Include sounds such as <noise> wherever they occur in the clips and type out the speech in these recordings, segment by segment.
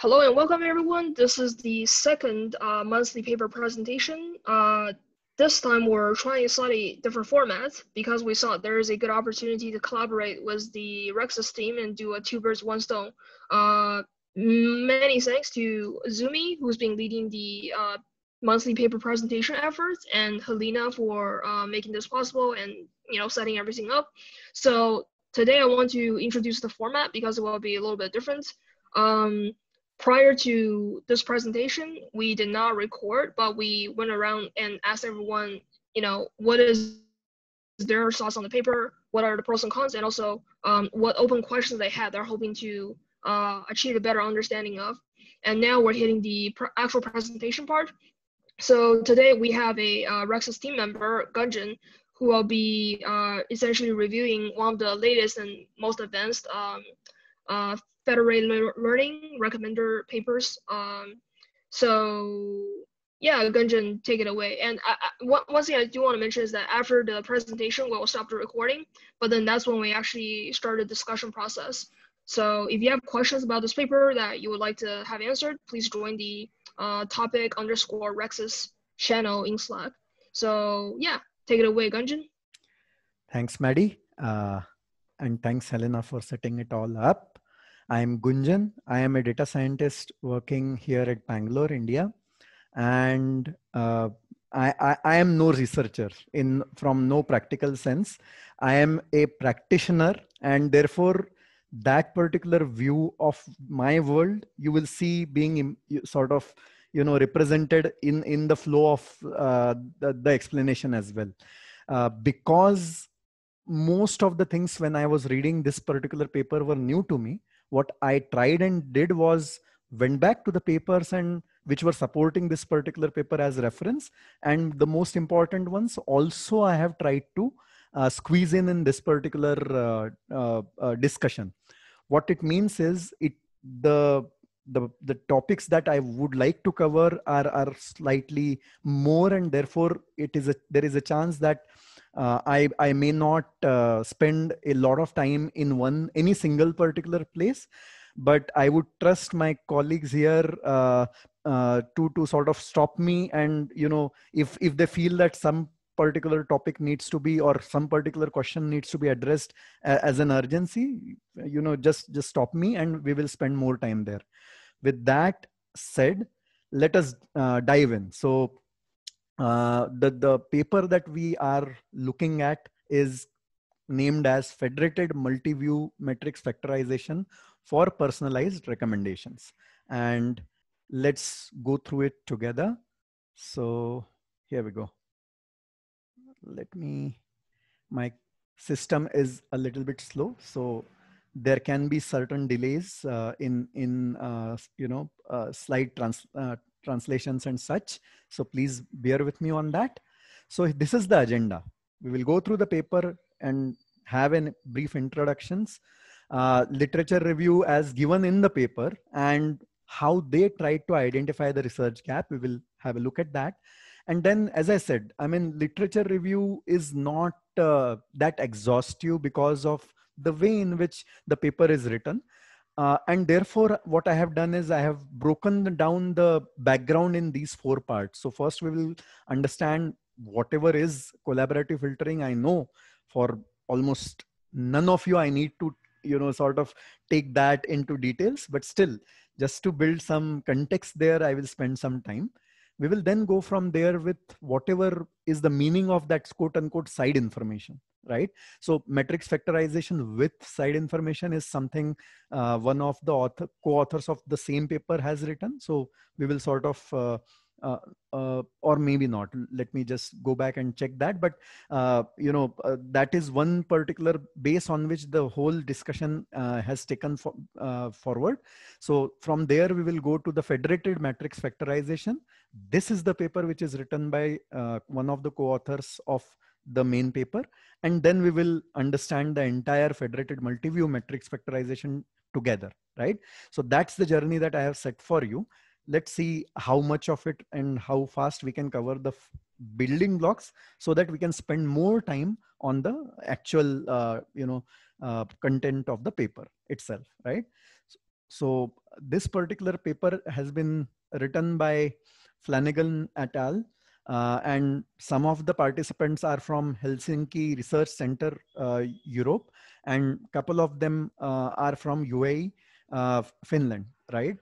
Hello and welcome everyone. This is the second uh, monthly paper presentation. Uh, this time we're trying a slightly different format because we saw there is a good opportunity to collaborate with the Rexus team and do a two birds, one stone. Uh, many thanks to Zumi, who's been leading the uh, monthly paper presentation efforts and Helena for uh, making this possible and you know setting everything up. So today I want to introduce the format because it will be a little bit different. Um, prior to this presentation, we did not record, but we went around and asked everyone, you know, what is their thoughts on the paper, what are the pros and cons, and also um, what open questions they had. They're hoping to uh, achieve a better understanding of. And now we're hitting the pr actual presentation part. So today we have a uh, Rexus team member, Gunjan, who will be uh, essentially reviewing one of the latest and most advanced um, uh, federated learning recommender papers. Um, so yeah, Gunjan, take it away. And I, I, one, one thing I do want to mention is that after the presentation, we'll stop the recording, but then that's when we actually start the discussion process. So if you have questions about this paper that you would like to have answered, please join the uh, topic underscore Rex's channel in Slack. So yeah, take it away, Gunjan. Thanks, Maddie. Uh, and thanks, Helena, for setting it all up. I'm Gunjan. I am a data scientist working here at Bangalore, India. And uh, I, I, I, am no researcher in from no practical sense. I am a practitioner, and therefore, that particular view of my world you will see being sort of you know represented in in the flow of uh, the, the, explanation as well uh, because most of the things when i was reading this particular paper were new to me what I tried and did was went back to the papers and which were supporting this particular paper as reference and the most important ones also i have tried to uh, squeeze in in this particular uh, uh, uh discussion what it means is it the the the topics that i would like to cover are are slightly more and therefore it is a there is a chance that uh, I, I may not uh, spend a lot of time in one any single particular place but i would trust my colleagues here uh, uh, to to sort of stop me and you know if if they feel that some particular topic needs to be or some particular question needs to be addressed uh, as an urgency you know just just stop me and we will spend more time there with that said let us dive in so uh, the the paper that we are looking at is named as Federated Multi-View Matrix Factorization for Personalized Recommendations, and let's go through it together. So here we go. Let me. My system is a little bit slow, so there can be certain delays uh, in in uh, you know uh, slide trans uh, translations and such. So please bear with me on that. So this is the agenda. We will go through the paper and have a brief introductions, uh, literature review as given in the paper and how they tried to identify the research gap. We will have a look at that. And then, as I said, I mean, literature review is not uh, that exhaustive because of the way in which the paper is written. Uh, and therefore, what I have done is I have broken down the background in these four parts. So, first, we will understand whatever is collaborative filtering. I know for almost none of you, I need to, you know, sort of take that into details, but still, just to build some context there, I will spend some time we will then go from there with whatever is the meaning of that quote unquote side information right so matrix factorization with side information is something uh, one of the author, co-authors of the same paper has written so we will sort of uh, uh, uh, or maybe not let me just go back and check that but uh, you know uh, that is one particular base on which the whole discussion uh, has taken for, forward so from there we will go to the federated matrix factorization this is the paper which is written by one of the co-authors of the main paper and then we will understand the entire federated multiview matrix factorization together right so that's the journey that i have set for you let's see how much of it and how fast we can cover the building blocks so that we can spend more time on the actual uh, you know uh, content of the paper itself right so this particular paper has been written by flanagan et al uh, and some of the participants are from helsinki research center uh, europe and couple of them uh, are from uae uh, finland right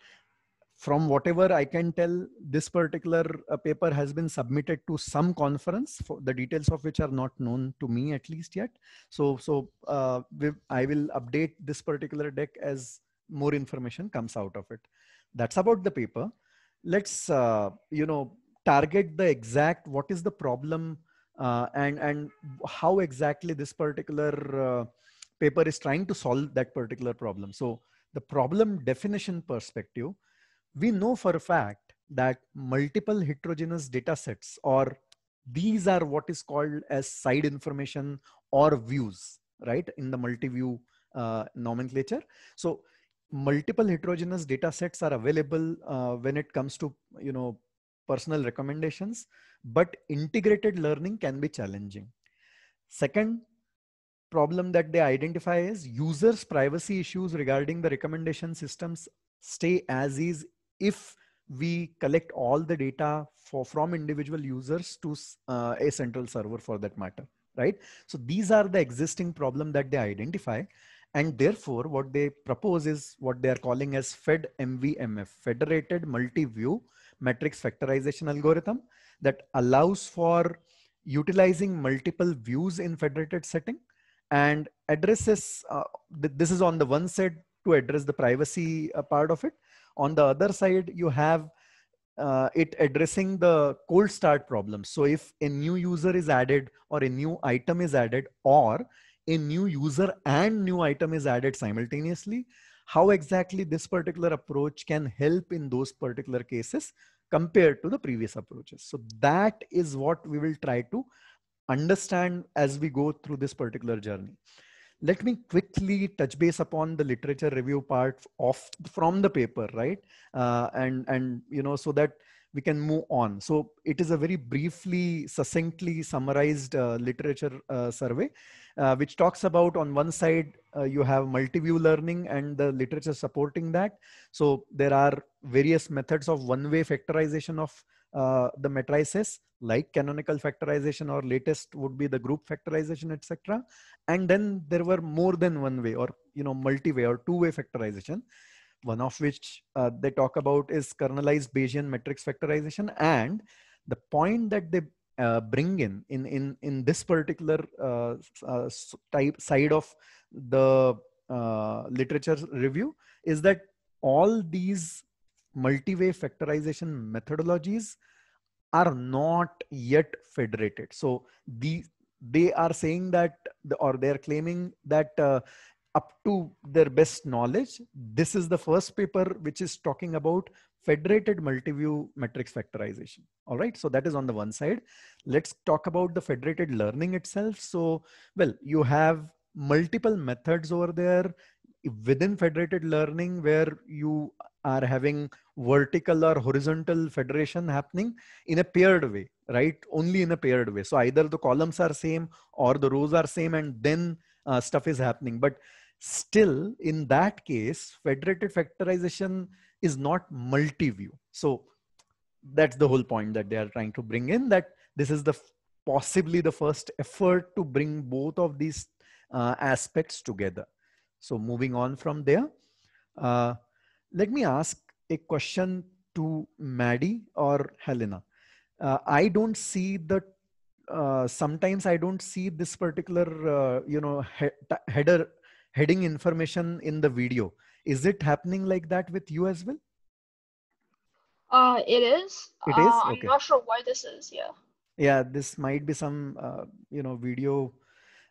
from whatever I can tell, this particular uh, paper has been submitted to some conference, the details of which are not known to me at least yet. So, so uh, I will update this particular deck as more information comes out of it. That's about the paper. Let's, uh, you know, target the exact, what is the problem uh, and, and how exactly this particular uh, paper is trying to solve that particular problem. So the problem definition perspective, we know for a fact that multiple heterogeneous data sets or these are what is called as side information or views right in the multi-view uh, nomenclature so multiple heterogeneous data sets are available uh, when it comes to you know personal recommendations but integrated learning can be challenging second problem that they identify is users privacy issues regarding the recommendation systems stay as is if we collect all the data for, from individual users to uh, a central server for that matter, right? So these are the existing problem that they identify. And therefore, what they propose is what they are calling as Fed MVMF, Federated Multi-View Matrix Factorization Algorithm that allows for utilizing multiple views in federated setting and addresses, uh, th this is on the one side to address the privacy uh, part of it on the other side, you have uh, it addressing the cold start problem. So if a new user is added or a new item is added or a new user and new item is added simultaneously, how exactly this particular approach can help in those particular cases compared to the previous approaches. So that is what we will try to understand as we go through this particular journey let me quickly touch base upon the literature review part of from the paper right uh, and and you know so that we can move on so it is a very briefly succinctly summarized uh, literature uh, survey uh, which talks about on one side uh, you have multi-view learning and the literature supporting that so there are various methods of one way factorization of uh, the matrices like canonical factorization or latest would be the group factorization etc and then there were more than one way or you know multi-way or two-way factorization one of which uh, they talk about is kernelized bayesian matrix factorization and the point that they uh, bring in in in in this particular uh, uh, type side of the literature review is that all these multi-way factorization methodologies are not yet federated. So the, they are saying that, or they're claiming that uh, up to their best knowledge, this is the first paper which is talking about federated multi-view matrix factorization. All right, so that is on the one side. Let's talk about the federated learning itself. So, well, you have multiple methods over there within federated learning where you are having vertical or horizontal federation happening in a paired way right only in a paired way so either the columns are same or the rows are same and then uh, stuff is happening but still in that case federated factorization is not multi-view so that's the whole point that they are trying to bring in that this is the possibly the first effort to bring both of these uh, aspects together so moving on from there, uh, let me ask a question to Maddie or Helena. Uh, I don't see the uh, sometimes I don't see this particular uh, you know he header heading information in the video. Is it happening like that with you as well? Uh, it is. It uh, is. Okay. I'm not sure why this is. Yeah. Yeah, this might be some uh, you know video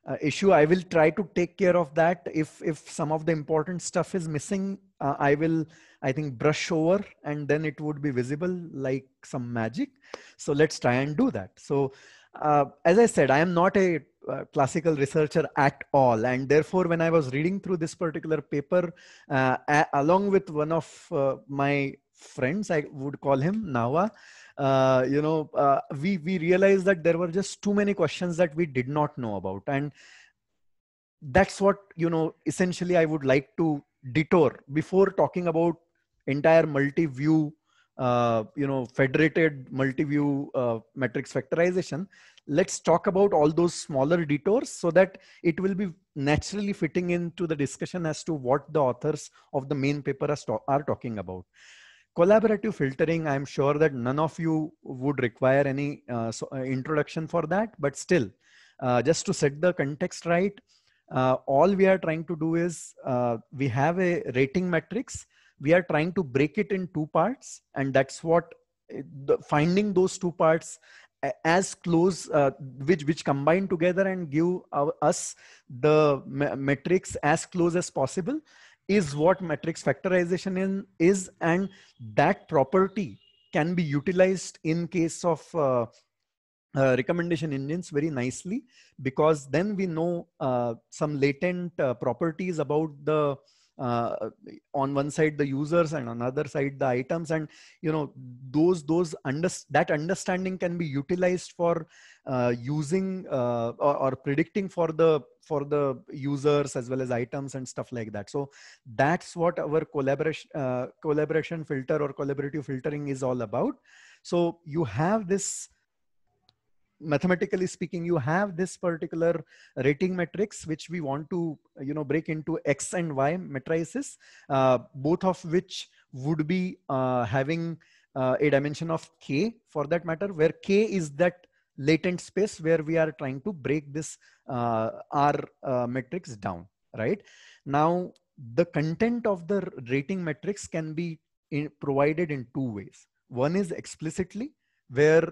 uh, issue i will try to take care of that if if some of the important stuff is missing uh, i will i think brush over and then it would be visible like some magic so let's try and do that so uh, as i said i am not a uh, classical researcher at all and therefore when i was reading through this particular paper uh, a- along with one of uh, my friends i would call him nawa uh, you know uh, we we realized that there were just too many questions that we did not know about and that's what you know essentially i would like to detour before talking about entire multi-view uh, you know federated multi-view uh, matrix factorization let's talk about all those smaller detours so that it will be naturally fitting into the discussion as to what the authors of the main paper are, are talking about collaborative filtering i'm sure that none of you would require any uh, so, uh, introduction for that but still uh, just to set the context right uh, all we are trying to do is uh, we have a rating matrix we are trying to break it in two parts and that's what uh, the, finding those two parts as close which which combine together and give our, us the matrix as close as possible is what matrix factorization in is and that property can be utilized in case of uh, uh, recommendation engines very nicely because then we know uh, some latent uh, properties about the uh, on one side the users and on other side the items and you know those those under, that understanding can be utilized for uh, using uh, or, or, predicting for the for the users as well as items and stuff like that so that's what our collaboration uh, collaboration filter or collaborative filtering is all about so you have this mathematically speaking you have this particular rating matrix which we want to you know break into x and y matrices uh, both of which would be uh, having uh, a dimension of k for that matter where k is that latent space where we are trying to break this uh, r uh, matrix down right now the content of the rating matrix can be in, provided in two ways one is explicitly where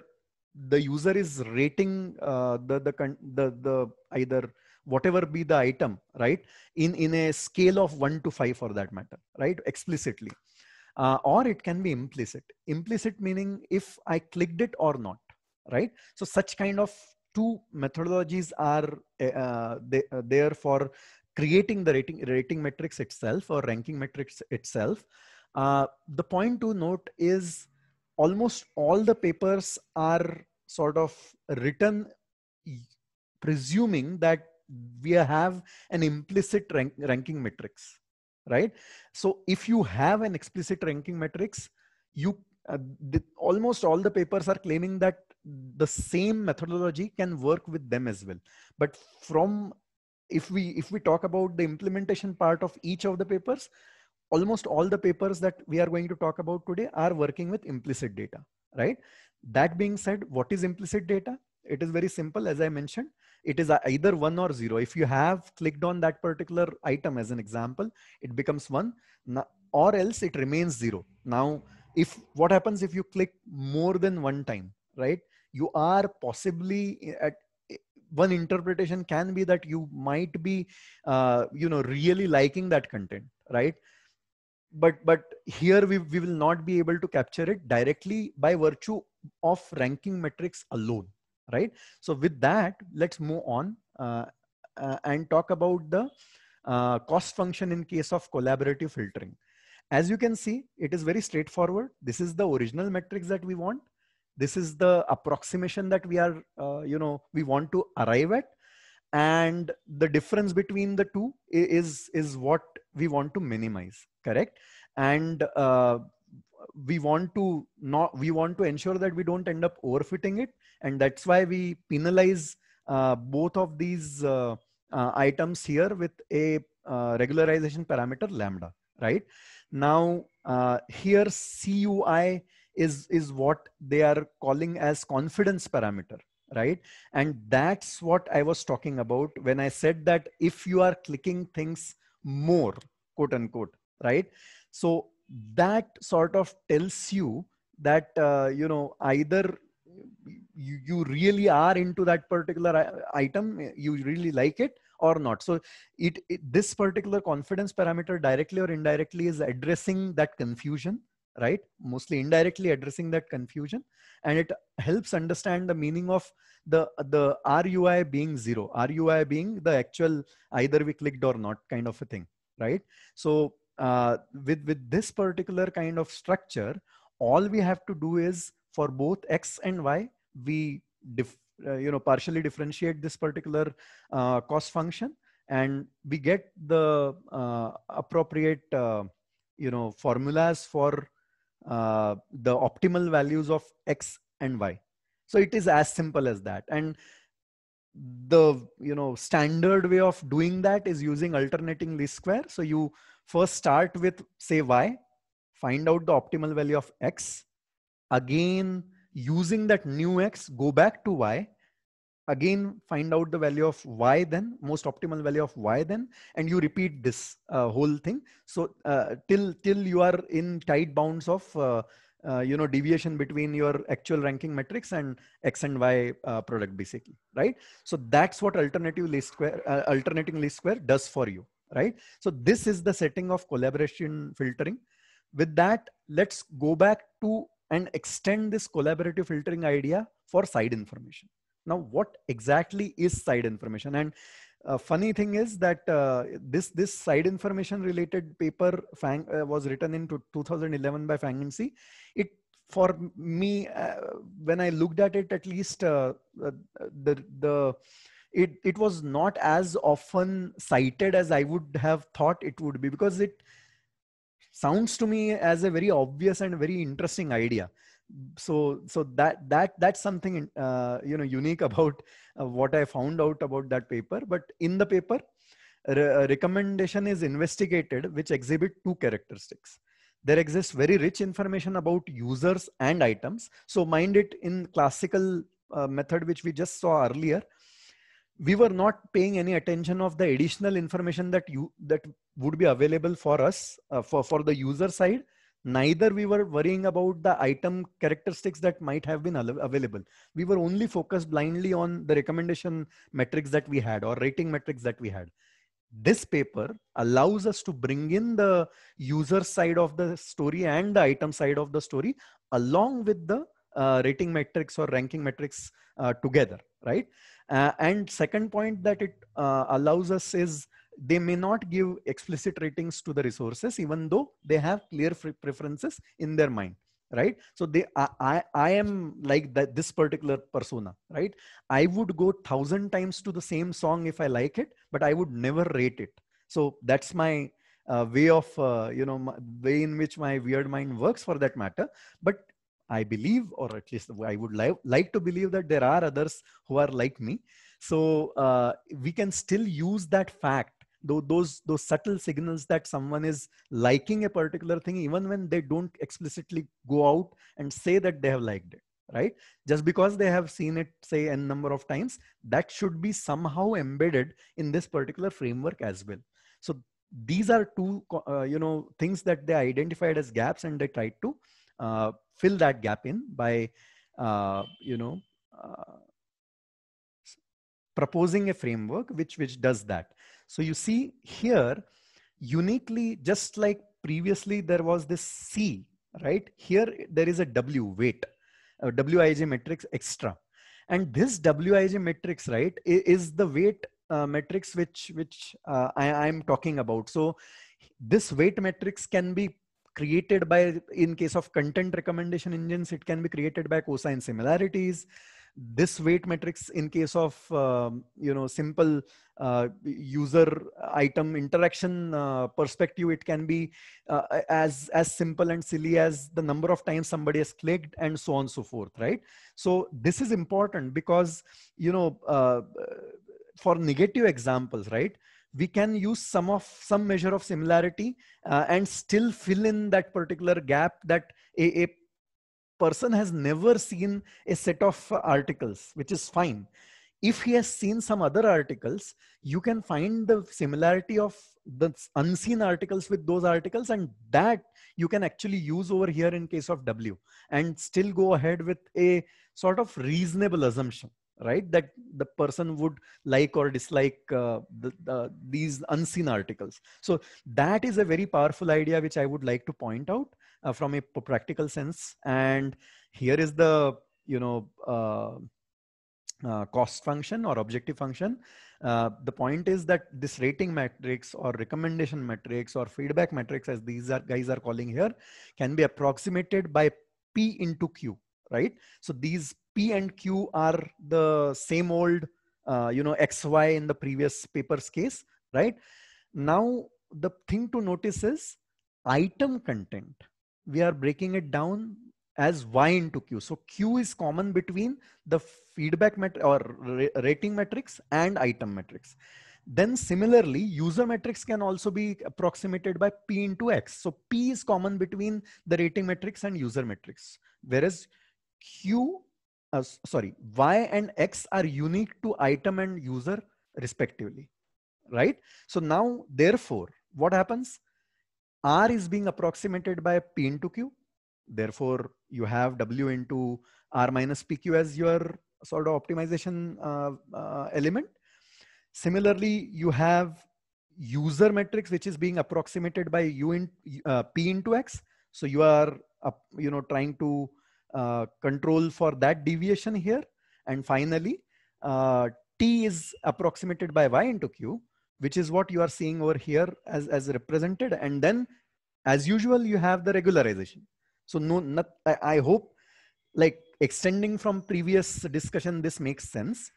the user is rating uh, the, the the the either whatever be the item right in in a scale of 1 to 5 for that matter right explicitly uh, or it can be implicit implicit meaning if i clicked it or not right so such kind of two methodologies are uh, uh they, uh, there for creating the rating rating matrix itself or ranking matrix itself uh, the point to note is almost all the papers are sort of written presuming that we have an implicit rank, ranking matrix right so if you have an explicit ranking matrix you uh, the, almost all the papers are claiming that the same methodology can work with them as well but from if we if we talk about the implementation part of each of the papers almost all the papers that we are going to talk about today are working with implicit data, right? That being said, what is implicit data? It is very simple, as I mentioned. It is either one or zero. If you have clicked on that particular item as an example, it becomes one or else it remains zero. Now, if what happens if you click more than one time, right? You are possibly eh, at eh, one interpretation can be that you might be, uh, you know, really liking that content, right? but but here we, we will not be able to capture it directly by virtue of ranking metrics alone right so with that let's move on uh, uh, and talk about the uh, cost function in case of collaborative filtering as you can see it is very straightforward this is the original metrics that we want this is the approximation that we are uh, you know we want to arrive at and the difference between the two is is what we want to minimize correct and uh, we want to not we want to ensure that we don't end up overfitting it and that's why we penalize uh, both of these uh, uh items here with a uh, regularization parameter lambda right now uh, here cui is is what they are calling as confidence parameter right and that's what i was talking about when i said that if you are clicking things more quote unquote right? So that sort of tells you that, uh, you know, either you, you really are into that particular uh, item, you really like it or not. So it, it this particular confidence parameter directly or indirectly is addressing that confusion right mostly indirectly addressing that confusion and it helps understand the meaning of the the rui being zero rui being the actual either we clicked or not kind of a thing right so uh, with with this particular kind of structure all we have to do is for both x and y we dif, uh, you know partially differentiate this particular uh, cost function and we get the uh, appropriate uh, you know formulas for uh, the optimal values of x and y so it is as simple as that and the you know standard way of doing that is using alternating least square so you first start with say y find out the optimal value of x again using that new x go back to y again find out the value of y then most optimal value of y then and you repeat this uh, whole thing so uh, till till you are in tight bounds of uh, uh, you know deviation between your actual ranking metrics and x and y uh, product basically right so that's what alternative least square uh, alternating least square does for you right so this is the setting of collaboration filtering with that let's go back to and extend this collaborative filtering idea for side information now what exactly is side information and uh, funny thing is that uh, this this side information related paper Fang, uh, was written in 2011 by Fang and C. It for me uh, when I looked at it, at least uh, uh, the the it it was not as often cited as I would have thought it would be because it sounds to me as a very obvious and very interesting idea so so that that that's something uh, you know unique <laughs> about uh, what I found out about that paper. But in the paper, re uh, recommendation is investigated, which exhibit two characteristics. There exists very rich information about users and items. So mind it in classical uh, method, which we just saw earlier, we were not paying any attention of the additional information that you that would be available for us uh, for for the user side neither we were worrying about the item characteristics that might have been available we were only focused blindly on the recommendation metrics that we had or rating metrics that we had this paper allows us to bring in the user side of the story and the item side of the story along with the uh, rating metrics or ranking metrics uh, together right uh, and second point that it uh, allows us is they may not give explicit ratings to the resources, even though they have clear preferences in their mind right so they I, I am like that this particular persona right i would go thousand times to the same song if i like it but i would never rate it so that's my uh, way of uh, you know my, way in which my weird mind works for that matter but i believe or at least i would li- like to believe that there are others who are like me so uh, we can still use that fact those those subtle signals that someone is liking a particular thing even when they don't explicitly go out and say that they have liked it right just because they have seen it say n number of times that should be somehow embedded in this particular framework as well so these are two uh, you know things that they identified as gaps and they tried to uh, fill that gap in by uh, you know uh, proposing a framework which which does that so you see here, uniquely, just like previously there was this C, right? Here there is a W weight, a uh, WIG matrix extra. And this WIG matrix, right, is the weight uh, matrix which, which uh, I am talking about. So this weight matrix can be created by, in case of content recommendation engines, it can be created by cosine similarities this weight matrix in case of um, you know simple uh, user item interaction uh, perspective it can be uh, as as simple and silly as the number of times somebody has clicked and so on and so forth right so this is important because you know uh, for negative examples right we can use some of some measure of similarity uh, and still fill in that particular gap that a, a person has never seen a set of articles, which is fine. If he has seen some other articles, you can find the similarity of the unseen articles with those articles, and that you can actually use over here in case of W and still go ahead with a sort of reasonable assumption right that the person would like or dislike uh, the, the, these unseen articles so that is a very powerful idea which i would like to point out uh, from a practical sense and here is the you know uh, uh cost function or objective function uh, the point is that this rating matrix or recommendation matrix or feedback matrix as these are, guys are calling here can be approximated by p into q right so these P and Q are the same old, uh, you know, XY in the previous paper's case, right? Now, the thing to notice is item content. We are breaking it down as Y into Q. So Q is common between the feedback metric or rating metrics and item metrics. Then similarly, user metrics can also be approximated by P into X. So P is common between the rating metrics and user metrics, whereas Q uh, sorry, Y and X are unique to item and user respectively, right? So now, therefore, what happens? R is being approximated by P into Q. Therefore, you have W into R minus PQ as your sort of optimization uh, uh, element. Similarly, you have user matrix, which is being approximated by U in uh, P into X. So you are, you know, trying to uh, control for that deviation here. And finally, uh, T is approximated by Y into Q, which is what you are seeing over here as, as represented. And then as usual, you have the regularization. So no, not, I, I hope like extending from previous discussion, this makes sense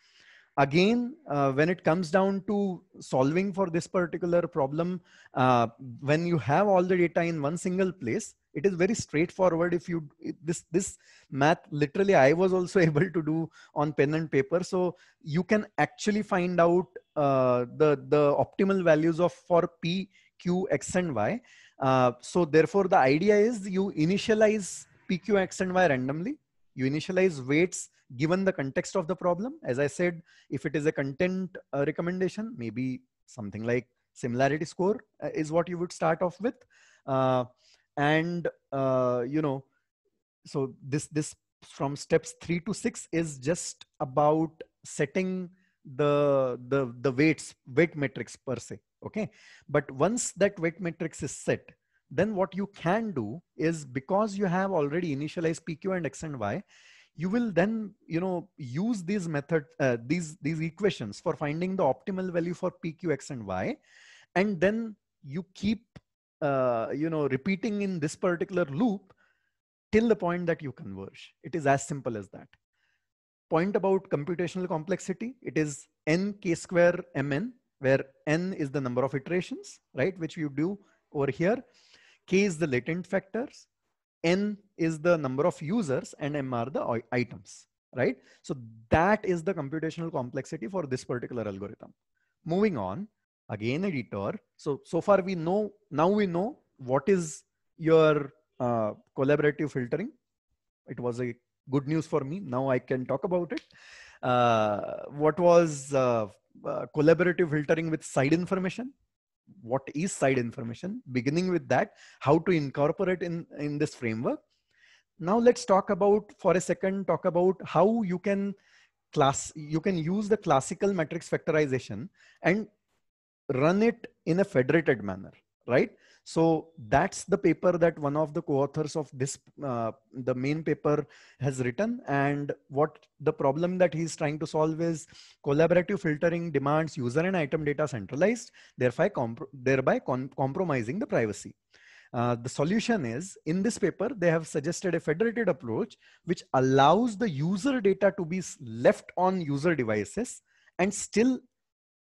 again uh, when it comes down to solving for this particular problem uh, when you have all the data in one single place it is very straightforward if you this this math literally i was also <laughs> able to do on pen and paper so you can actually find out uh, the the optimal values of for p q x and y uh, so therefore the idea is you initialize p q x and y randomly you initialize weights given the context of the problem. As I said, if it is a content uh, recommendation, maybe something like similarity score uh, is what you would start off with. Uh, and, uh, you know, so this, this from steps three to six is just about setting the, the, the weights, weight matrix per se. Okay. But once that weight matrix is set, then what you can do is because you have already initialized PQ and X and Y, you will then you know use these method uh, these these equations for finding the optimal value for p q x and y and then you keep uh, you know repeating in this particular loop till the point that you converge it is as simple as that point about computational complexity it is n k square mn where n is the number of iterations right which you do over here k is the latent factors n is the number of users and m are the items right so that is the computational complexity for this particular algorithm moving on again a detour so so far we know now we know what is your uh, collaborative filtering it was a good news for me now i can talk about it uh, what was uh, uh collaborative filtering with side information what is side information beginning with that how to incorporate in in this framework now let's talk about for a second talk about how you can class you can use the classical matrix factorization and run it in a federated manner right so that's the paper that one of the co-authors of this, uh, the main paper has written. And what the problem that he's trying to solve is collaborative filtering demands user and item data centralized, thereby, comp thereby compromising the privacy. Uh, the solution is in this paper, they have suggested a federated approach which allows the user data to be left on user devices and still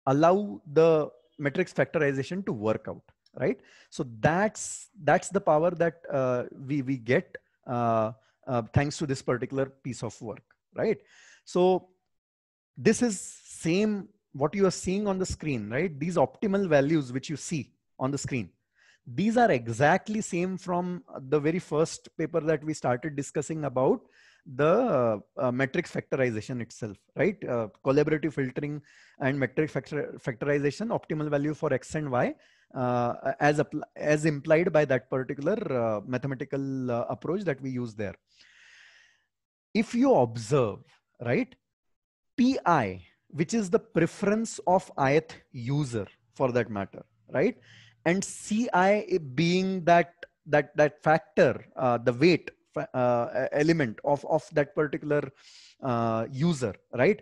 allow the matrix factorization to work out right so that's that's the power that uh, we we get uh, uh, thanks to this particular piece of work right so this is same what you are seeing on the screen right these optimal values which you see on the screen these are exactly same from the very first paper that we started discussing about the uh, factorization itself right uh, collaborative filtering and metric factor factorization optimal value for x and y uh, as as implied by that particular uh, mathematical uh, approach that we use there if you observe right pi which is the preference of ith user for that matter right and ci being that that that factor uh, the weight uh, element of of that particular uh, user right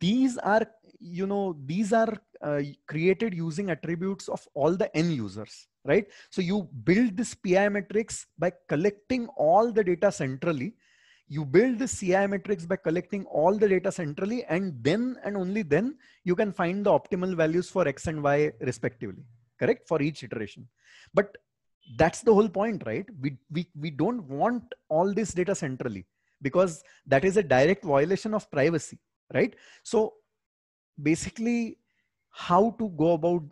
these are you know these are uh, created using attributes of all the n users right so you build this pi matrix by collecting all the data centrally you build the ci matrix by collecting all the data centrally and then and only then you can find the optimal values for x and y respectively correct for each iteration but that's the whole point right we we, we don't want all this data centrally because that is a direct violation of privacy right so basically how to go about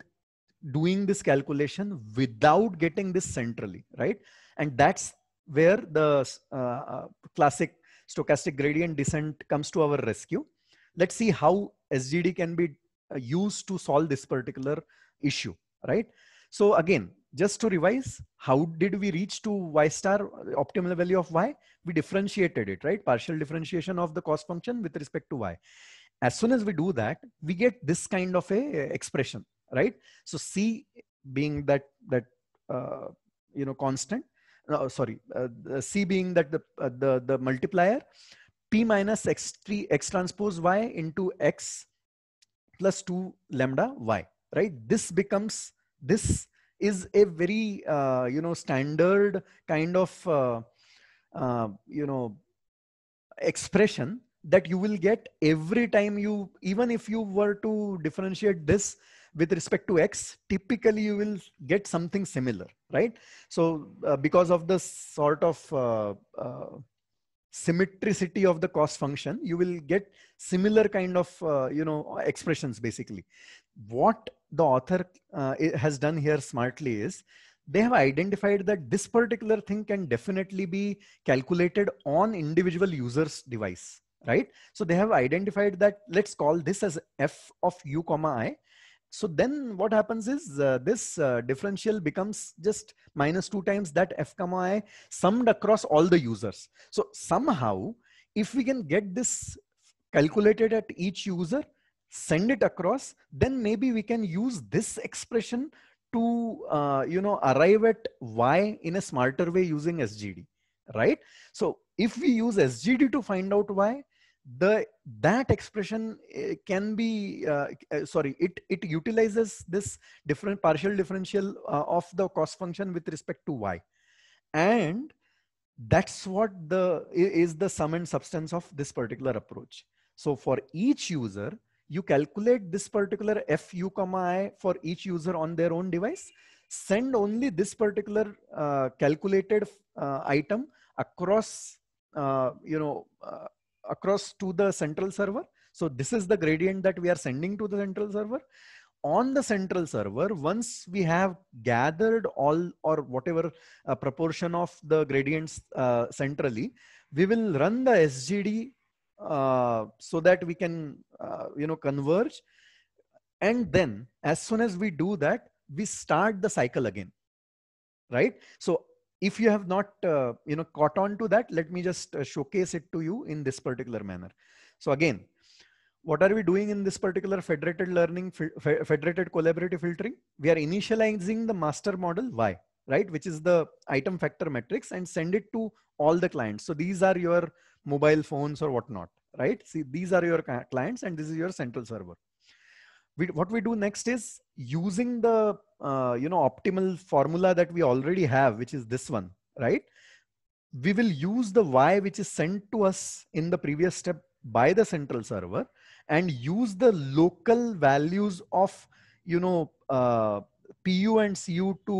doing this calculation without getting this centrally right and that's where the uh, uh classic stochastic gradient descent comes to our rescue let's see how sgd can be uh, used to solve this particular issue right so again just to revise, how did we reach to y star optimal value of y? We differentiated it, right? Partial differentiation of the cost function with respect to y. As soon as we do that, we get this kind of a expression, right? So c being that that uh, you know constant, no, uh, sorry, uh, c being that the uh, the the multiplier, p minus x three x transpose y into x plus two lambda y, right? This becomes this is a very uh, you know standard kind of uh, uh, you know expression that you will get every time you even if you were to differentiate this with respect to x typically you will get something similar right so uh, because of the sort of uh, uh, symmetricity of the cost function you will get similar kind of uh, you know expressions basically what the author uh, has done here smartly is they have identified that this particular thing can definitely be calculated on individual users device right so they have identified that let's call this as f of u comma i so then what happens is uh, this uh, differential becomes just minus 2 times that f comma i summed across all the users so somehow if we can get this calculated at each user send it across then maybe we can use this expression to uh, you know arrive at y in a smarter way using sgd right so if we use sgd to find out y the that expression eh, can be uh, eh, sorry it it utilizes this different partial differential uh, of the cost function with respect to y and that's what the is the sum and substance of this particular approach so for each user you calculate this particular fu comma i for each user on their own device send only this particular uh, calculated uh, item across uh, you know uh, across to the central server. So this is the gradient that we are sending to the central server. On the central server, once we have gathered all or whatever uh, proportion of the gradients uh, centrally, we will run the SGD uh, so that we can, uh, you know, converge. And then as soon as we do that, we start the cycle again right so if you have not uh, you know caught on to that let me just uh, showcase it to you in this particular manner so again what are we doing in this particular federated learning federated collaborative filtering we are initializing the master model y right which is the item factor matrix and send it to all the clients so these are your mobile phones or whatnot right see these are your clients and this is your central server we, what we do next is using the uh, you know optimal formula that we already have which is this one right we will use the y which is sent to us in the previous step by the central server and use the local values of you know uh, pu and cu to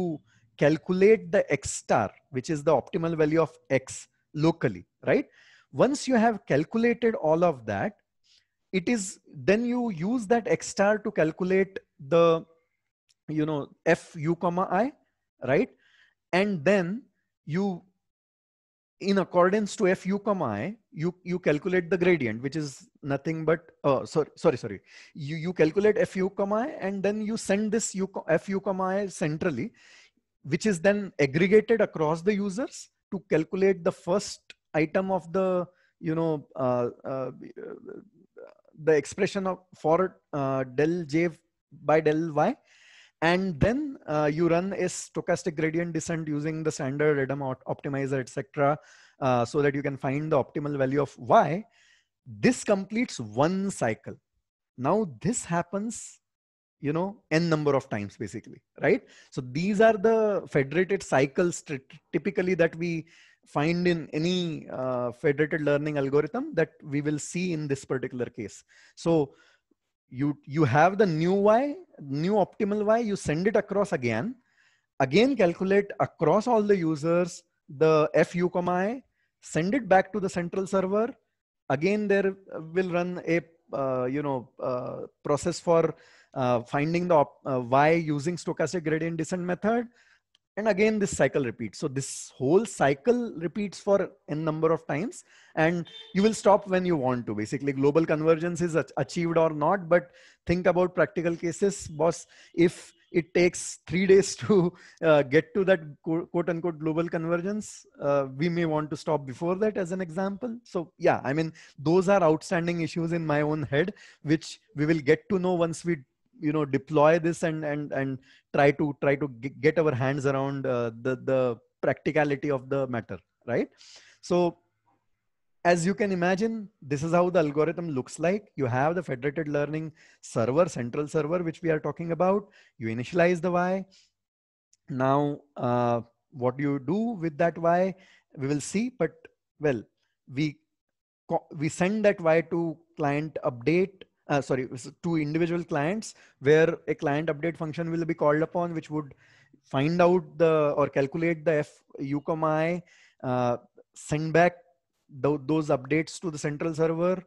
calculate the x star which is the optimal value of x locally right once you have calculated all of that it is then you use that x star to calculate the you know f u comma i right and then you in accordance to f u comma i you you calculate the gradient which is nothing but oh sorry sorry sorry you you calculate f u comma i and then you send this u f u comma i centrally which is then aggregated across the users to calculate the first item of the you know uh, uh, the expression of for uh, del j by del y and then uh, you run a stochastic gradient descent using the standard random optimizer etc uh, so that you can find the optimal value of y this completes one cycle now this happens you know n number of times basically right so these are the federated cycles typically that we find in any uh, federated learning algorithm that we will see in this particular case. So you, you have the new y, new optimal y, you send it across again, again calculate across all the users, the fu comma i, send it back to the central server. Again, there will run a, uh, you know, uh, process for uh, finding the uh, y using stochastic gradient descent method and again this cycle repeats so this whole cycle repeats for n number of times and you will stop when you want to basically global convergence is achieved or not but think about practical cases boss if it takes three days to uh, get to that quote unquote global convergence uh, we may want to stop before that as an example so yeah i mean those are outstanding issues in my own head which we will get to know once we you know deploy this and and and try to try to get our hands around uh, the the practicality of the matter right so as you can imagine this is how the algorithm looks like you have the federated learning server central server which we are talking about you initialize the y now uh, what you do with that y we will see but well we we send that y to client update uh, sorry, to individual clients where a client update function will be called upon, which would find out the or calculate the F U comma I, uh, send back those updates to the central server.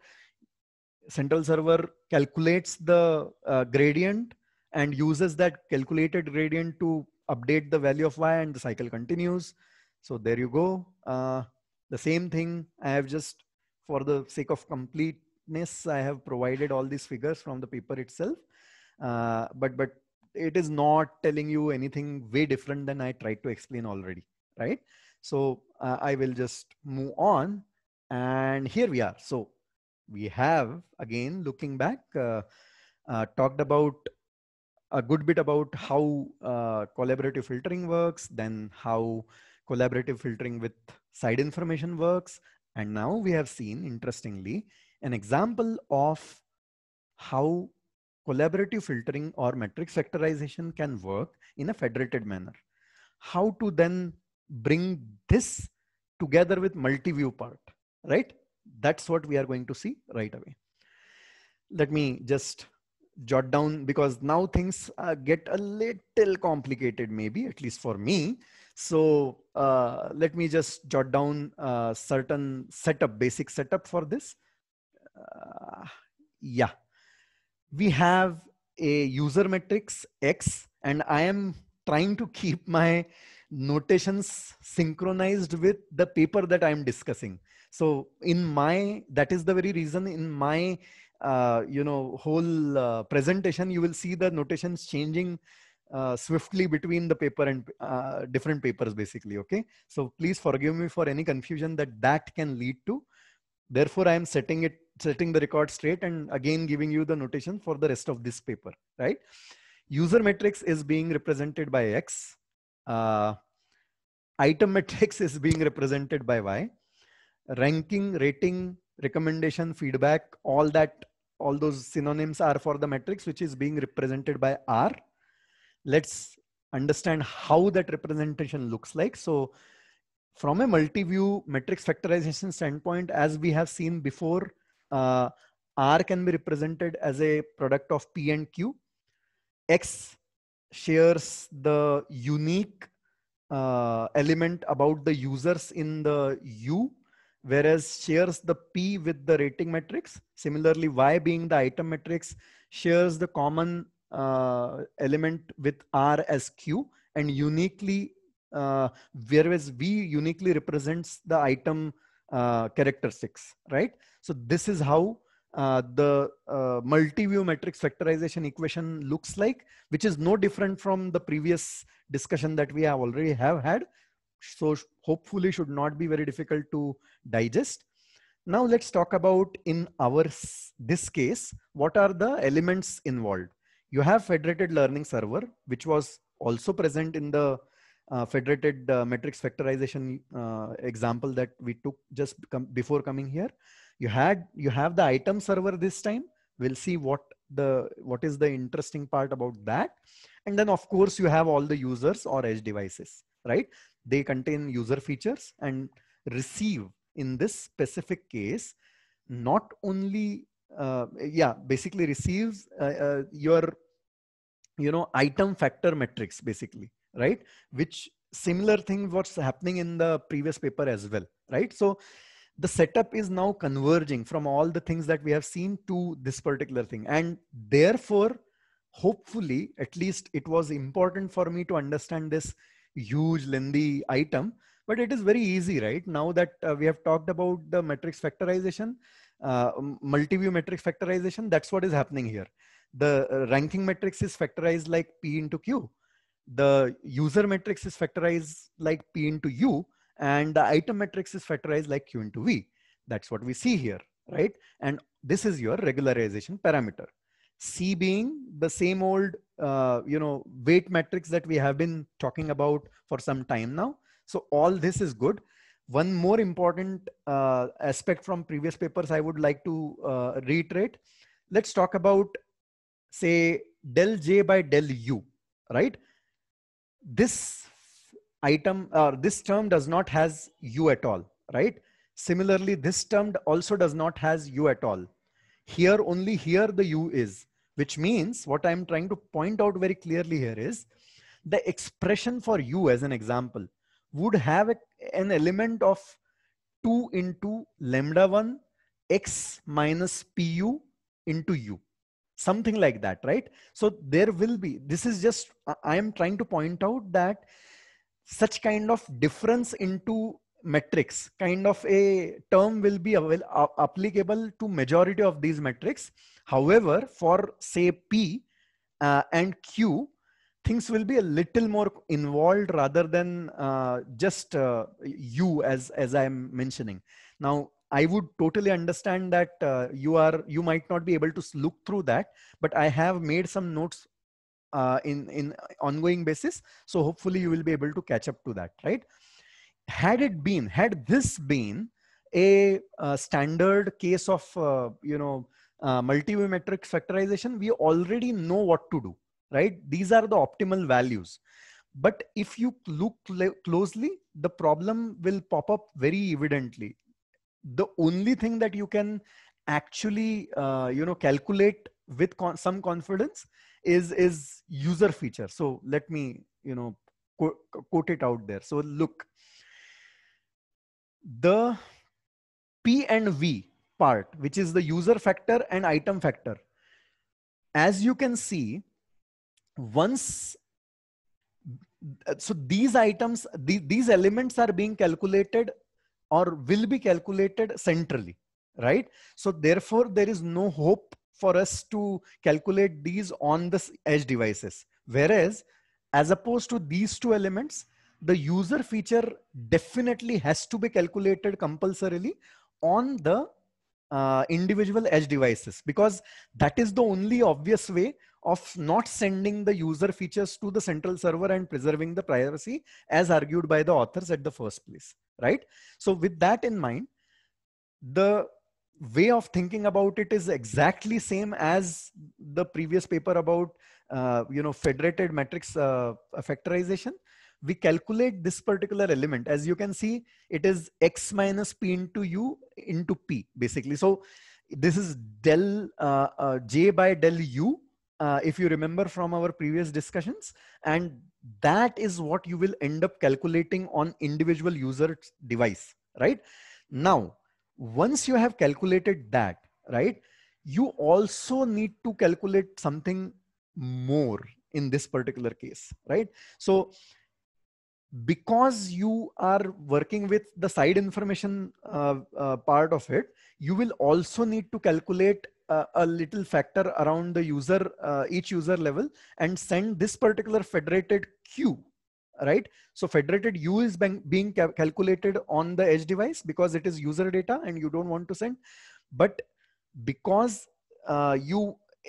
Central server calculates the uh, gradient and uses that calculated gradient to update the value of y and the cycle continues. So there you go. Uh, the same thing I have just for the sake of complete I have provided all these figures from the paper itself. Uh, but but it is not telling you anything way different than I tried to explain already, right? So uh, I will just move on. And here we are. So we have, again, looking back, uh, uh talked about a good bit about how uh, collaborative filtering works, then how collaborative filtering with side information works. And now we have seen, interestingly, an example of how collaborative filtering or matrix factorization can work in a federated manner. How to then bring this together with multi-view part, right? That's what we are going to see right away. Let me just jot down because now things uh, get a little complicated maybe at least for me so uh, let me just jot down a uh, certain setup basic setup for this uh, yeah we have a user matrix x and i am trying to keep my notations synchronized with the paper that i am discussing so in my that is the very reason in my uh, you know whole uh, presentation you will see the notations changing uh, swiftly between the paper and uh, different papers basically okay so please forgive me for any confusion that that can lead to therefore i am setting it setting the record straight and again giving you the notation for the rest of this paper, right? User matrix is being represented by X. Uh, item matrix is being represented by Y. Ranking, rating, recommendation, feedback, all that, all those synonyms are for the matrix, which is being represented by R. Let's understand how that representation looks like. So from a multi-view matrix factorization standpoint, as we have seen before, uh, R can be represented as a product of P and Q. X shares the unique uh, element about the users in the U, whereas shares the P with the rating matrix. Similarly, Y being the item matrix shares the common uh, element with R as Q and uniquely, uh, whereas V uniquely represents the item uh, character 6 right so this is how uh, the uh, multi-view matrix factorization equation looks like which is no different from the previous discussion that we have already have had so hopefully should not be very difficult to digest now let's talk about in our this case what are the elements involved you have federated learning server which was also present in the uh, federated uh, matrix factorization uh, example that we took just com before coming here you had you have the item server this time we'll see what the what is the interesting part about that and then of course you have all the users or edge devices right they contain user features and receive in this specific case not only uh, yeah basically receives uh, uh, your you know item factor matrix basically right? Which similar thing what's happening in the previous paper as well, right? So the setup is now converging from all the things that we have seen to this particular thing. And therefore, hopefully, at least it was important for me to understand this huge, lengthy item. But it is very easy, right? Now that uh, we have talked about the matrix factorization, uh, multi-view matrix factorization, that's what is happening here. The uh, ranking matrix is factorized like P into Q the user matrix is factorized like P into U and the item matrix is factorized like Q into V. That's what we see here, right? And this is your regularization parameter. C being the same old, uh, you know, weight matrix that we have been talking about for some time now. So all this is good. One more important uh, aspect from previous papers I would like to uh, reiterate. Let's talk about, say, del J by del U, right? this item or uh, this term does not has u at all, right? Similarly, this term also does not has u at all. Here only here the u is, which means what I'm trying to point out very clearly here is the expression for u as an example would have a, an element of 2 into lambda 1 x minus pu into u something like that right so there will be this is just i am trying to point out that such kind of difference into metrics kind of a term will be applicable to majority of these metrics however for say p uh, and q things will be a little more involved rather than uh, just uh, you as as i am mentioning now i would totally understand that uh, you are you might not be able to look through that but i have made some notes uh, in in ongoing basis so hopefully you will be able to catch up to that right had it been had this been a, a uh, standard case of uh, you know uh, multivariate factorization we already know what to do right these are the optimal values but if you look closely the problem will pop up very evidently the only thing that you can actually uh, you know calculate with con some confidence is is user feature so let me you know quote, quote it out there so look the p and v part which is the user factor and item factor as you can see once so these items these elements are being calculated or will be calculated centrally, right? So therefore, there is no hope for us to calculate these on the edge devices. Whereas, as opposed to these two elements, the user feature definitely has to be calculated compulsorily on the uh, individual edge devices because that is the only obvious way of not sending the user features to the central server and preserving the privacy as argued by the authors at the first place, right? So with that in mind, the way of thinking about it is exactly same as the previous paper about uh, you know federated matrix uh, factorization we calculate this particular element as you can see it is x minus p into u into p basically so this is del uh, uh j by del u uh, if you remember from our previous discussions and that is what you will end up calculating on individual user device right now once you have calculated that right you also need to calculate something more in this particular case right so because you are working with the side information uh, uh, part of it you will also need to calculate a little factor around the user uh, each user level and send this particular federated queue right so federated u is being ca calculated on the edge device because it is user data and you don't want to send but because uh, you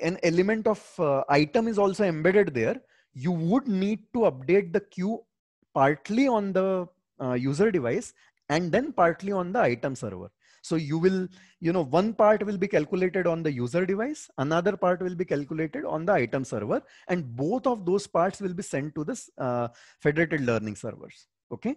an element of uh, item is also embedded there you would need to update the queue partly on the uh, user device and then partly on the item server so you will, you know, one part will be calculated on the user device, another part will be calculated on the item server, and both of those parts will be sent to this uh, federated learning servers. Okay.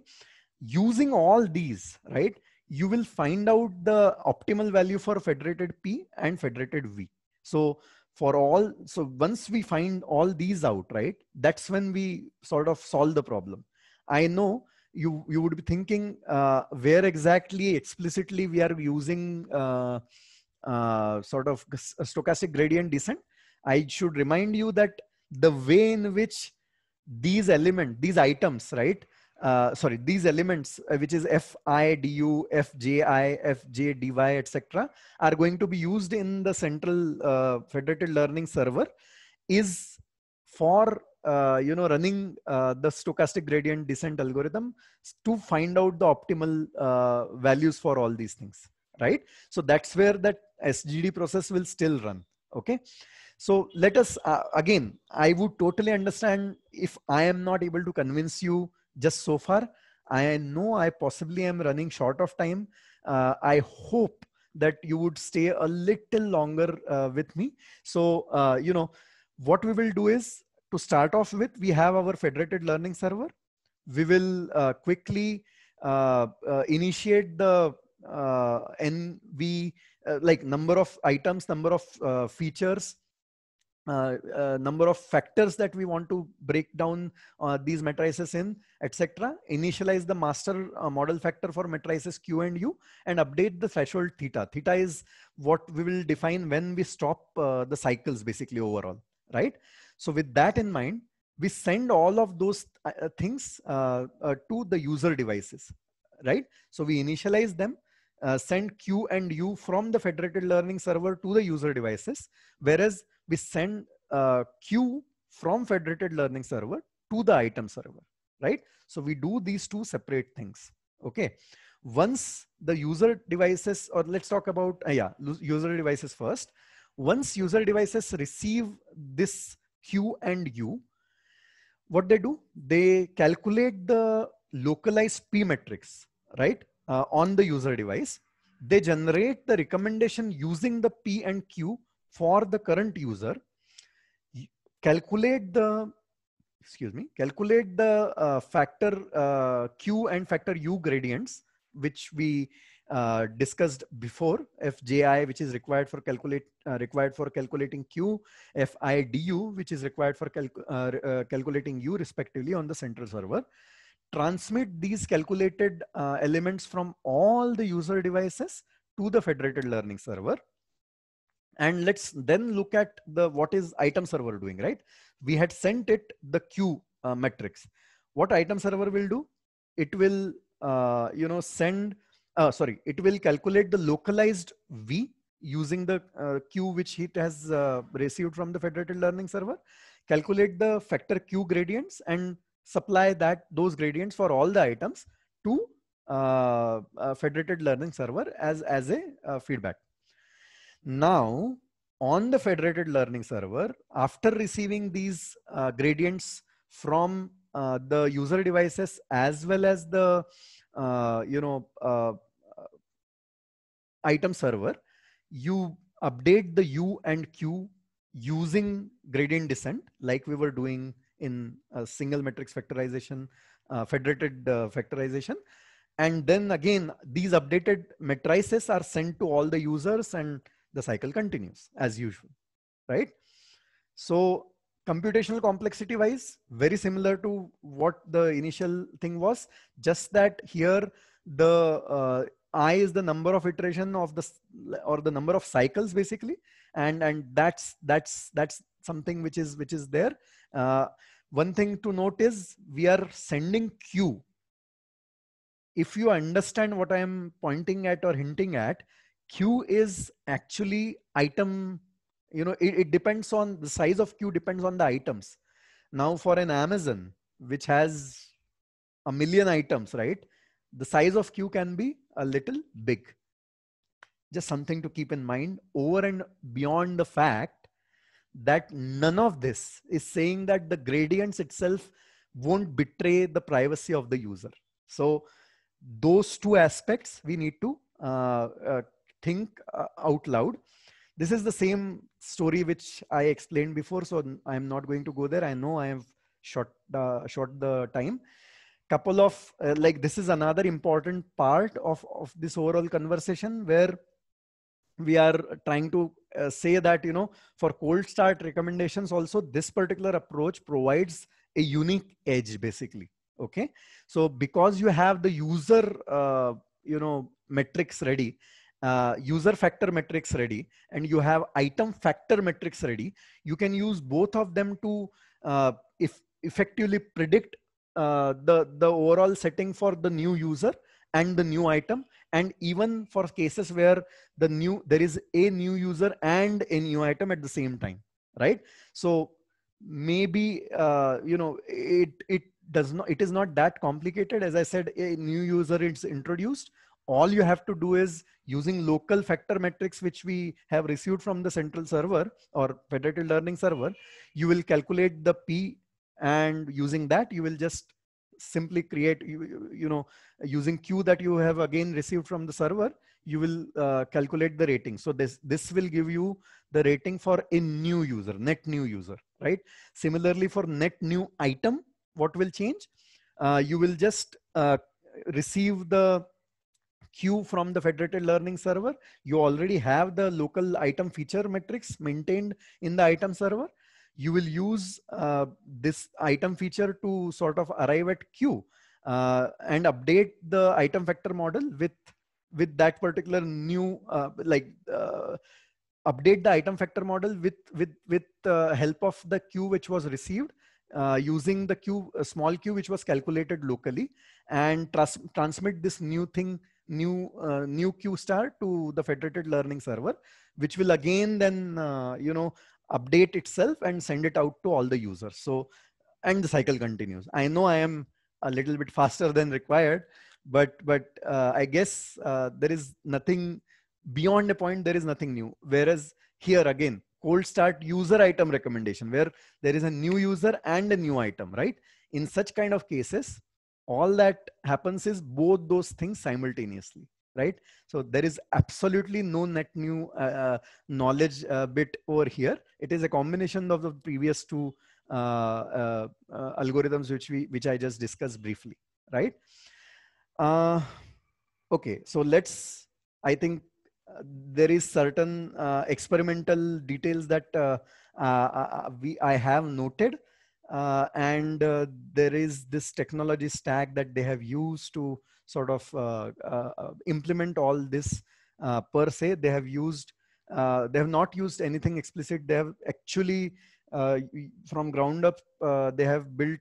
Using all these, right, you will find out the optimal value for federated P and federated V. So for all, so once we find all these out, right, that's when we sort of solve the problem. I know you you would be thinking uh, where exactly explicitly we are using uh, uh, sort of uh, stochastic gradient descent i should remind you that the way in which these element these items right uh, sorry these elements uh, which is fi du fjdy etc are going to be used in the central federated learning server is for uh, you know running uh, the stochastic gradient descent algorithm to find out the optimal uh, values for all these things right so that's where that sgd process will still run okay so let us uh, again i would totally understand if i am not able to convince you just so far i know i possibly am running short of time uh, i hope that you would stay a little longer uh, with me so you know what we will do is to start off with, we have our federated learning server. We will uh, quickly uh, uh, initiate the uh, NV, uh, like number of items, number of uh, features, number of factors that we want to break down these matrices in, etc. Initialize the master model factor for matrices Q and U and update the threshold theta. Theta is what we will define when we stop the cycles basically overall right? So with that in mind, we send all of those uh, uh, things uh, uh, to the user devices, right? So we initialize them, uh, send Q and U from the federated learning server to the user devices, whereas we send Q from federated learning server to the item server, right? So we do these two separate things, okay? Once the user devices, or let's talk about, yeah, user devices first. Once user devices receive this Q and U, what they do? They calculate the localized P matrix, right? Uh, on the user device. They generate the recommendation using the P and Q for the current user, calculate the excuse me, calculate the uh, factor uh, Q and factor U gradients, which we uh, discussed before fji which is required for calculate uh, required for calculating q fidu which is required for calc uh, uh, calculating u respectively on the central server transmit these calculated uh, elements from all the user devices to the federated learning server and let's then look at the what is item server doing right we had sent it the q matrix what item server will do it will you know send uh, sorry, it will calculate the localized V using the uh, Q which it has uh, received from the federated learning server, calculate the factor Q gradients and supply that those gradients for all the items to uh, uh federated learning server as, as a uh, feedback. Now, on the federated learning server, after receiving these uh, gradients from the user devices as well as the you know item server, you update the U and Q using gradient descent, like we were doing in a single matrix factorization, uh, federated uh, factorization. And then again, these updated matrices are sent to all the users and the cycle continues as usual, right? So computational complexity wise, very similar to what the initial thing was, just that here the uh, i is the number of iteration of the or the number of cycles basically and and that's that's that's something which is which is there uh, one thing to note is we are sending q if you understand what i am pointing at or hinting at q is actually item you know it, it depends on the size of q depends on the items now for an amazon which has a million items right the size of q can be a little big. Just something to keep in mind over and beyond the fact that none of this is saying that the gradients itself won't betray the privacy of the user. So those two aspects we need to uh, uh, think uh, out loud. This is the same story which I explained before, so I'm not going to go there. I know I have short uh, short the time couple of uh, like this is another important part of of this overall conversation where we are trying to uh, say that you know for cold start recommendations also this particular approach provides a unique edge basically okay so because you have the user uh, you know metrics ready uh, user factor metrics ready and you have item factor metrics ready you can use both of them to if uh, effectively predict uh, the the overall setting for the new user and the new item and even for cases where the new there is a new user and a new item at the same time right so maybe uh, you know it it does not it is not that complicated as i said a new user is introduced all you have to do is using local factor metrics which we have received from the central server or federated learning server you will calculate the p and using that you will just simply create you, you know using queue that you have again received from the server you will uh, calculate the rating so this this will give you the rating for a new user net new user right similarly for net new item what will change uh, you will just uh, receive the queue from the federated learning server you already have the local item feature metrics maintained in the item server you will use uh, this item feature to sort of arrive at Q uh, and update the item vector model with with that particular new uh, like uh, update the item vector model with with with uh, help of the Q which was received uh, using the q uh, small q which was calculated locally and trans transmit this new thing new uh, new q star to the federated learning server which will again then you know update itself and send it out to all the users. So, and the cycle continues. I know I am a little bit faster than required, but but uh, I guess uh, there is nothing beyond a point. There is nothing new. Whereas here again, cold start user item recommendation, where there is a new user and a new item, right? In such kind of cases, all that happens is both those things simultaneously right? So there is absolutely no net new uh, uh, knowledge uh, bit over here. It is a combination of the previous two uh, uh, uh algorithms, which we, which I just discussed briefly, right? okay, so let's, I think there is certain experimental details that we, I have noted. and there is this technology stack that they have used to sort of uh, uh, implement all this uh, per se. They have used they have not used anything explicit. They have actually from ground up they have built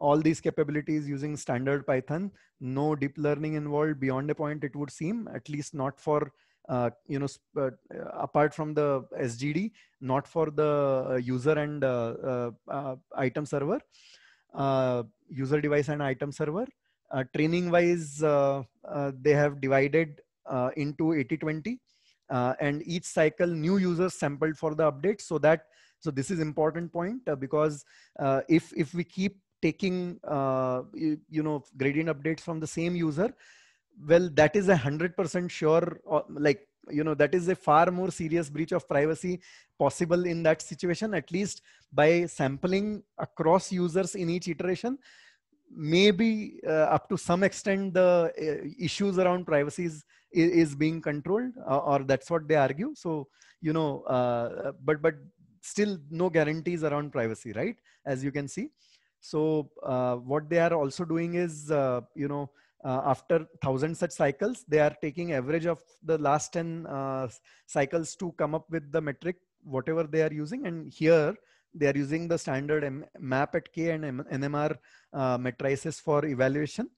all these capabilities using standard Python. No deep learning involved beyond a point. It would seem at least not for uh, you know, uh, apart from the SGD, not for the uh, user and item server, user device and item server uh, training wise uh, uh, they have divided uh, into 80 20 uh, and each cycle new users sampled for the update so that so this is important point uh, because if if we keep taking you, you, know gradient updates from the same user well that is a 100% sure like you know that is a far more serious breach of privacy possible in that situation at least by sampling across users in each iteration maybe uh, up to some extent the uh, issues around privacy is, is being controlled or, uh, or that's what they argue so you know uh, but but still no guarantees around privacy right as you can see so uh, what they are also doing is uh, you know after 1000 such cycles they are taking average of the last 10 cycles to come up with the metric whatever they are using and here they are using the standard M map at K and M NMR uh, matrices for evaluation.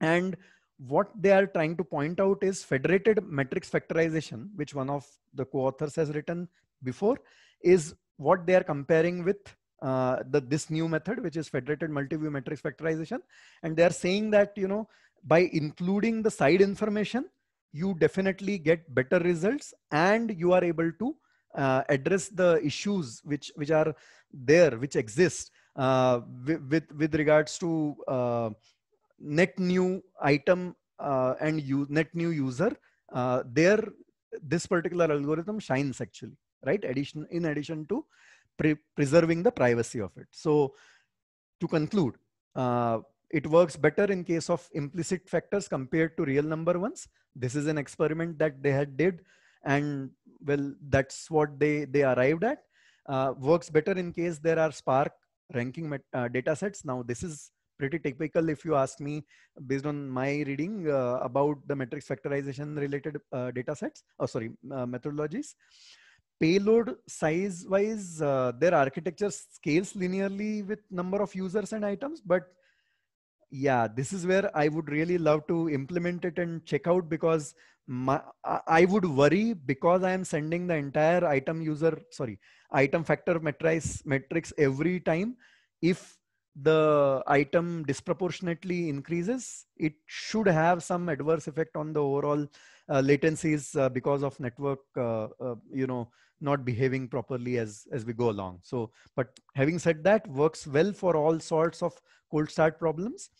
And what they are trying to point out is federated matrix factorization, which one of the co-authors has written before, is what they are comparing with uh, the, this new method, which is federated multi-view matrix factorization. And they are saying that, you know, by including the side information, you definitely get better results and you are able to uh, address the issues which which are there which exist uh, with with regards to uh, net new item uh, and net new user uh, there this particular algorithm shines actually right addition in addition to pre preserving the privacy of it so to conclude uh, it works better in case of implicit factors compared to real number ones this is an experiment that they had did and well that's what they they arrived at uh, works better in case there are spark ranking met, uh, data sets now this is pretty typical if you ask me based on my reading uh, about the matrix factorization related uh, data sets oh sorry uh, methodologies payload size wise uh, their architecture scales linearly with number of users and items but yeah this is where i would really love to implement it and check out because my, i would worry because i am sending the entire item user sorry item factor matrix matrix every time if the item disproportionately increases it should have some adverse effect on the overall uh, latencies uh, because of network, uh, you know, not behaving properly as as we go along. So, but having said that, works well for all sorts of cold start problems.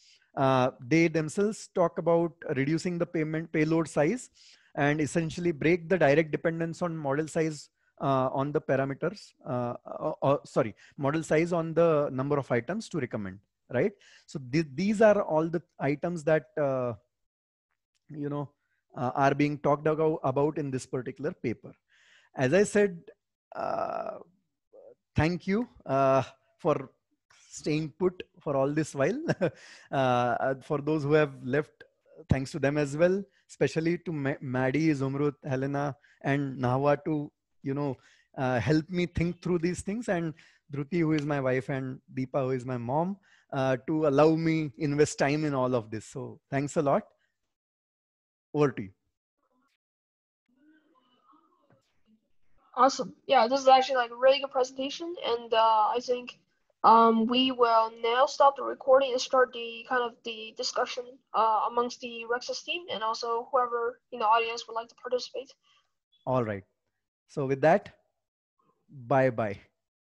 they themselves talk about reducing the payment payload size and essentially break the direct dependence on model size uh, on the parameters uh, or, sorry model size on the number of items to recommend right so th these are all the items that uh, you know uh, are being talked about in this particular paper. As I said, uh, thank you uh, for staying put for all this while. <laughs> Uh, for those who have left, thanks to them as well, especially to Maddie, Zumrut, Helena, and Nahwa to, you know, uh, help me think through these things and Druti, who is my wife, and Deepa, who is my mom, uh, to allow me invest time in all of this. So thanks a lot. Over to you. Awesome. Yeah, this is actually like a really good presentation, and uh, I think um, we will now stop the recording and start the kind of the discussion uh, amongst the Rexus team and also whoever in the audience would like to participate. All right. So with that, bye bye.